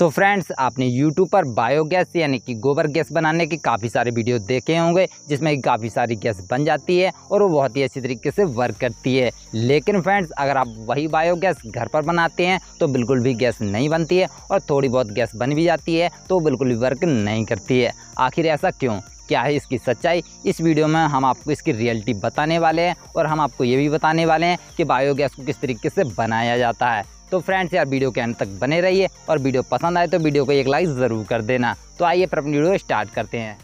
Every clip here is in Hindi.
सो so फ्रेंड्स आपने यूट्यूब पर बायोगैस यानी कि गोबर गैस बनाने के काफ़ी सारे वीडियो देखे होंगे जिसमें काफ़ी सारी गैस बन जाती है और वो बहुत ही अच्छी तरीके से वर्क करती है लेकिन फ्रेंड्स अगर आप वही बायोगैस घर पर बनाते हैं तो बिल्कुल भी गैस नहीं बनती है और थोड़ी बहुत गैस बन भी जाती है तो बिल्कुल भी वर्क नहीं करती है आखिर ऐसा क्यों क्या है इसकी सच्चाई इस वीडियो में हम आपको इसकी रियलिटी बताने वाले हैं और हम आपको ये भी बताने वाले हैं कि बायोगैस को किस तरीके से बनाया जाता है तो फ्रेंड्स यार वीडियो के अंत तक बने रहिए और वीडियो पसंद आए तो वीडियो को एक लाइक ज़रूर कर देना तो आइए पर अपनी वीडियो स्टार्ट करते हैं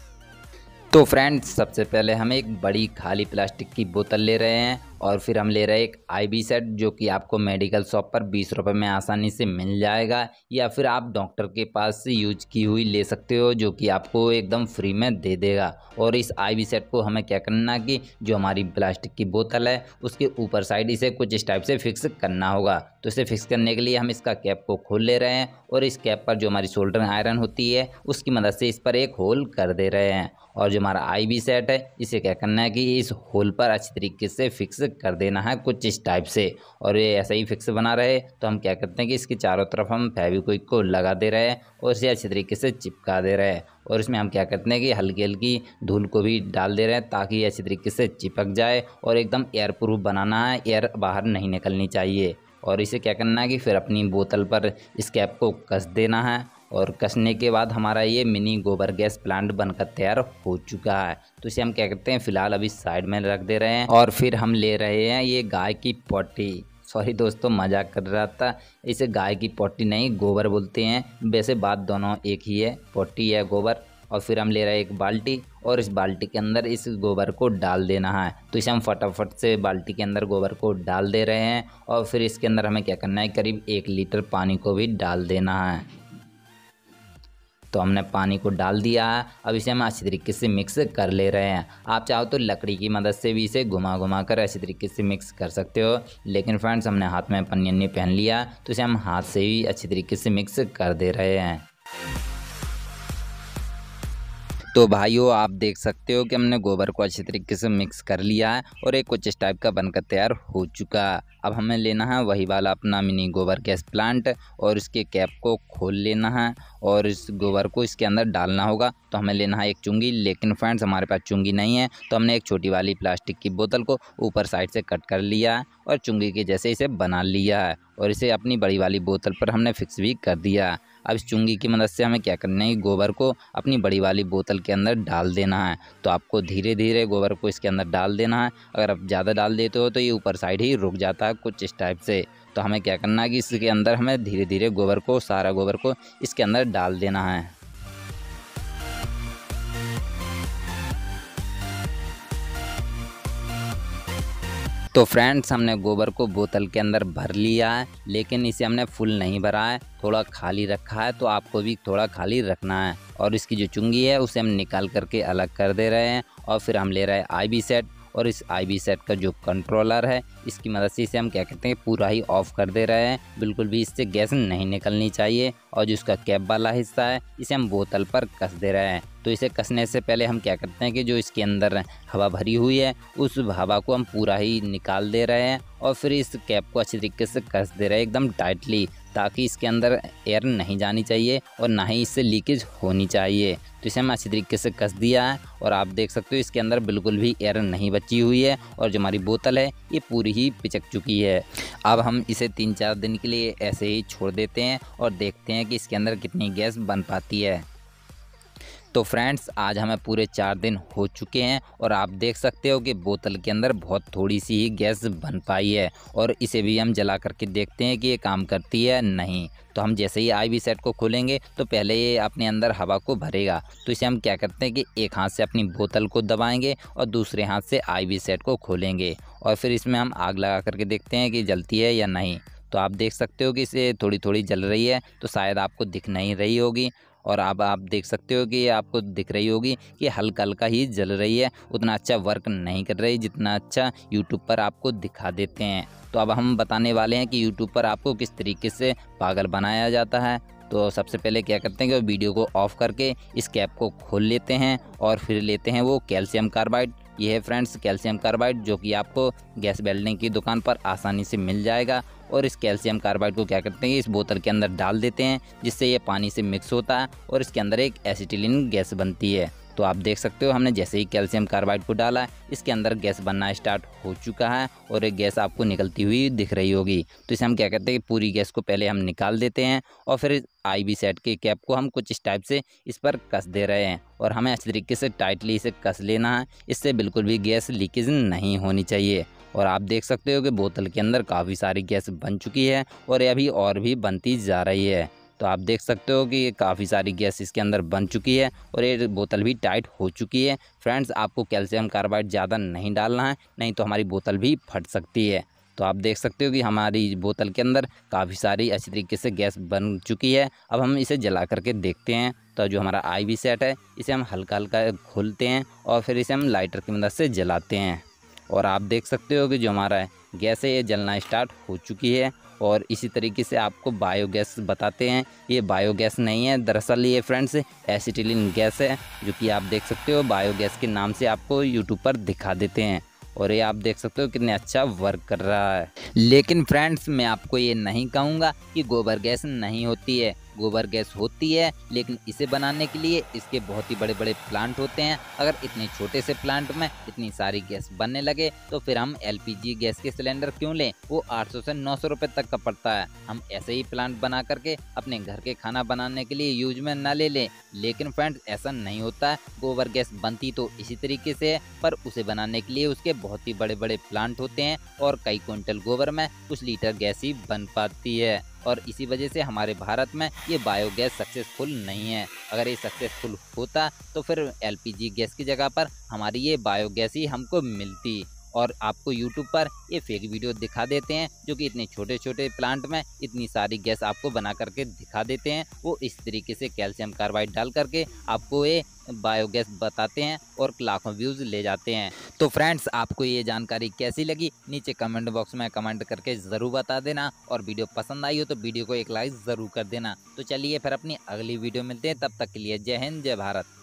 तो फ्रेंड्स सबसे पहले हम एक बड़ी खाली प्लास्टिक की बोतल ले रहे हैं और फिर हम ले रहे हैं एक आईबी सेट जो कि आपको मेडिकल शॉप पर बीस रुपए में आसानी से मिल जाएगा या फिर आप डॉक्टर के पास से यूज की हुई ले सकते हो जो कि आपको एकदम फ्री में दे देगा और इस आईबी सेट को हमें क्या करना कि जो हमारी प्लास्टिक की बोतल है उसके ऊपर साइड इसे कुछ इस टाइप से फिक्स करना होगा तो इसे फिक्स करने के लिए हम इसका कैप को खोल ले रहे हैं और इस कैप पर जो हमारी शोल्डर आयरन होती है उसकी मदद से इस पर एक होल कर दे रहे हैं और जो हमारा आई बी सेट है इसे क्या करना है कि इस होल पर अच्छी तरीके से फिक्स कर देना है कुछ इस टाइप से और ये ऐसा ही फिक्स बना रहे तो हम क्या करते हैं कि इसके चारों तरफ हम फेविक्विक को लगा दे रहे हैं और इसे अच्छी तरीके से चिपका दे रहे हैं और इसमें हम क्या करते हैं कि हल्की हल्की धूल को भी डाल दे रहे हैं ताकि अच्छी तरीके से चिपक जाए और एकदम एयर प्रूफ बनाना है एयर बाहर नहीं निकलनी चाहिए और इसे क्या करना है कि फिर अपनी बोतल पर इस कैप को कस देना है और कसने के बाद हमारा ये मिनी गोबर गैस प्लांट बनकर तैयार हो चुका है तो इसे हम क्या करते हैं फिलहाल अभी साइड में रख दे रहे हैं और फिर हम ले रहे हैं ये गाय की पोटी सॉरी दोस्तों मजाक कर रहा था इसे गाय की पोटी नहीं गोबर बोलते हैं वैसे बात दोनों एक ही है पोटी है गोबर और फिर हम ले रहे हैं एक बाल्टी और इस बाल्टी के अंदर इस गोबर को डाल देना है तो इसे हम फटाफट से बाल्टी के अंदर गोबर को डाल दे रहे हैं और फिर इसके अंदर हमें क्या करना है करीब एक लीटर पानी को भी डाल देना है तो हमने पानी को डाल दिया है अब इसे हम अच्छी तरीके से मिक्स कर ले रहे हैं आप चाहो तो लकड़ी की मदद से भी इसे घुमा घुमा कर अच्छी तरीके से मिक्स कर सकते हो लेकिन फ्रेंड्स हमने हाथ में पन्नी पहन लिया तो इसे हम हाथ से ही अच्छी तरीके से मिक्स कर दे रहे हैं तो भाइयों आप देख सकते हो कि हमने गोबर को अच्छे तरीके से मिक्स कर लिया है और एक कुछ इस टाइप का बनकर तैयार हो चुका अब हमें लेना है वही वाला अपना मिनी गोबर गैस प्लांट और इसके कैप को खोल लेना है और इस गोबर को इसके अंदर डालना होगा तो हमें लेना है एक चुंगी लेकिन फ्रेंड्स हमारे पास चुंगी नहीं है तो हमने एक छोटी वाली प्लास्टिक की बोतल को ऊपर साइड से कट कर लिया है और चुंगी के जैसे इसे बना लिया है और इसे अपनी बड़ी वाली बोतल पर हमने फिक्स भी कर दिया अब इस चुंगी की मदद से हमें क्या करना है गोबर को अपनी बड़ी वाली बोतल के अंदर डाल देना है तो आपको धीरे धीरे गोबर को इसके अंदर डाल देना है अगर आप ज़्यादा डाल देते हो तो ये ऊपर साइड ही रुक जाता है कुछ इस टाइप से तो हमें क्या करना है कि इसके अंदर हमें धीरे धीरे गोबर को सारा गोबर को इसके अंदर डाल देना है तो फ्रेंड्स हमने गोबर को बोतल के अंदर भर लिया है लेकिन इसे हमने फुल नहीं भरा है थोड़ा खाली रखा है तो आपको भी थोड़ा खाली रखना है और इसकी जो चुंगी है उसे हम निकाल करके अलग कर दे रहे हैं और फिर हम ले रहे हैं आई सेट और इस आई सेट का जो कंट्रोलर है इसकी मदद से इसे हम क्या कहते हैं पूरा ही ऑफ कर दे रहे हैं बिल्कुल भी इससे गैस नहीं निकलनी चाहिए और जो इसका कैप वाला हिस्सा है इसे हम बोतल पर कस दे रहे हैं तो इसे कसने से पहले हम क्या करते हैं कि जो इसके अंदर हवा भरी हुई है उस हवा को हम पूरा ही निकाल दे रहे हैं और फिर इस कैप को अच्छे तरीके से कस दे रहे हैं एकदम टाइटली ताकि इसके अंदर एयर नहीं जानी चाहिए और ना ही इससे लीकेज होनी चाहिए तो इसे हमें अच्छी तरीके से कस दिया है और आप देख सकते हो इसके अंदर बिल्कुल भी एयर नहीं बची हुई है और जो हमारी बोतल है ये पूरी ही पिचक चुकी है अब हम इसे तीन चार दिन के लिए ऐसे ही छोड़ देते हैं और देखते हैं कि इसके अंदर कितनी गैस बन पाती है तो फ्रेंड्स आज हमें पूरे चार दिन हो चुके हैं और आप देख सकते हो कि बोतल के अंदर बहुत थोड़ी सी ही गैस बन पाई है और इसे भी हम जला करके देखते हैं कि ये काम करती है नहीं तो हम जैसे ही आई वी सेट को खोलेंगे तो पहले ये अपने अंदर हवा को भरेगा तो इसे हम क्या करते हैं कि एक हाथ से अपनी बोतल को दबाएंगे और दूसरे हाथ से आई वी सेट को खोलेंगे और फिर इसमें हम आग लगा करके देखते हैं कि जलती है या नहीं तो आप देख सकते हो कि इसे थोड़ी थोड़ी जल रही है तो शायद आपको दिख नहीं रही होगी और अब आप देख सकते हो कि आपको दिख रही होगी कि हल्का हल्का ही जल रही है उतना अच्छा वर्क नहीं कर रही जितना अच्छा यूट्यूब पर आपको दिखा देते हैं तो अब हम बताने वाले हैं कि यूट्यूब पर आपको किस तरीके से पागल बनाया जाता है तो सबसे पहले क्या करते हैं कि वीडियो को ऑफ़ करके इस कैप को खोल लेते हैं और फिर लेते हैं वो कैल्शियम कार्बाइड ये है फ्रेंड्स कैल्शियम कार्बाइड जो कि आपको गैस बेल्डिंग की दुकान पर आसानी से मिल जाएगा और इस कैल्शियम कार्बाइड को क्या करते हैं इस बोतल के अंदर डाल देते हैं जिससे ये पानी से मिक्स होता है और इसके अंदर एक एसिटिलिन गैस बनती है तो आप देख सकते हो हमने जैसे ही कैल्शियम कार्बाइड को डाला इसके अंदर गैस बनना स्टार्ट हो चुका है और एक गैस आपको निकलती हुई दिख रही होगी तो इसे हम क्या करते हैं पूरी गैस को पहले हम निकाल देते हैं और फिर आई बी सेट के कैप को हम कुछ इस टाइप से इस पर कस दे रहे हैं और हमें अच्छे तरीके से टाइटली इसे कस लेना है इससे बिल्कुल भी गैस लीकेज नहीं होनी चाहिए और आप देख सकते हो कि बोतल के अंदर काफ़ी सारी गैस बन चुकी है और अभी और भी बनती जा रही है तो आप देख सकते हो कि ये काफ़ी सारी गैस इसके अंदर बन चुकी है और ये बोतल भी टाइट हो चुकी है फ्रेंड्स आपको कैल्शियम कार्बाइड ज़्यादा नहीं डालना है नहीं तो हमारी बोतल भी फट सकती है तो आप देख सकते हो कि हमारी बोतल के अंदर काफ़ी सारी अच्छी तरीके से गैस बन चुकी है अब हम इसे जला करके देखते हैं तो जो हमारा आई वी सेट है इसे हम हल्का हल्का खोलते हैं और फिर इसे हम लाइटर की मदद से जलाते हैं और आप देख सकते हो कि जो हमारा गैस है ये जलना स्टार्ट हो चुकी है और इसी तरीके से आपको बायोगैस बताते हैं ये बायोगैस नहीं है दरअसल ये फ्रेंड्स एसिटिलिन गैस है जो कि आप देख सकते हो बायोगैस के नाम से आपको यूट्यूब पर दिखा देते हैं और ये आप देख सकते हो कितने अच्छा वर्क कर रहा है लेकिन फ्रेंड्स मैं आपको ये नहीं कहूँगा कि गोबर गैस नहीं होती है गोबर गैस होती है लेकिन इसे बनाने के लिए इसके बहुत ही बड़े बड़े प्लांट होते हैं अगर इतने छोटे से प्लांट में इतनी सारी गैस बनने लगे तो फिर हम एल गैस के सिलेंडर क्यों लें वो 800 से 900 सौ तक का पड़ता है हम ऐसे ही प्लांट बना करके अपने घर के खाना बनाने के लिए यूज में न ले लें लेकिन फ्रेंड्स ऐसा नहीं होता है गोबर गैस बनती तो इसी तरीके से है पर उसे बनाने के लिए उसके बहुत ही बड़े बड़े प्लांट होते हैं और कई क्विंटल गोबर में कुछ लीटर गैस ही बन पाती है और इसी वजह से हमारे भारत में ये बायोगैस सक्सेसफुल नहीं है अगर ये सक्सेसफुल होता तो फिर एलपीजी गैस की जगह पर हमारी ये बायोगैस ही हमको मिलती और आपको यूट्यूब पर ये फेक वीडियो दिखा देते हैं जो कि इतने छोटे छोटे प्लांट में इतनी सारी गैस आपको बना करके दिखा देते हैं वो इस तरीके से कैल्शियम कार्बाइड डाल करके आपको ये बायोगैस बताते हैं और लाखों व्यूज़ ले जाते हैं तो फ्रेंड्स आपको ये जानकारी कैसी लगी नीचे कमेंट बॉक्स में कमेंट करके ज़रूर बता देना और वीडियो पसंद आई हो तो वीडियो को एक लाइक ज़रूर कर देना तो चलिए फिर अपनी अगली वीडियो मिलते हैं तब तक के लिए जय हिंद जय भारत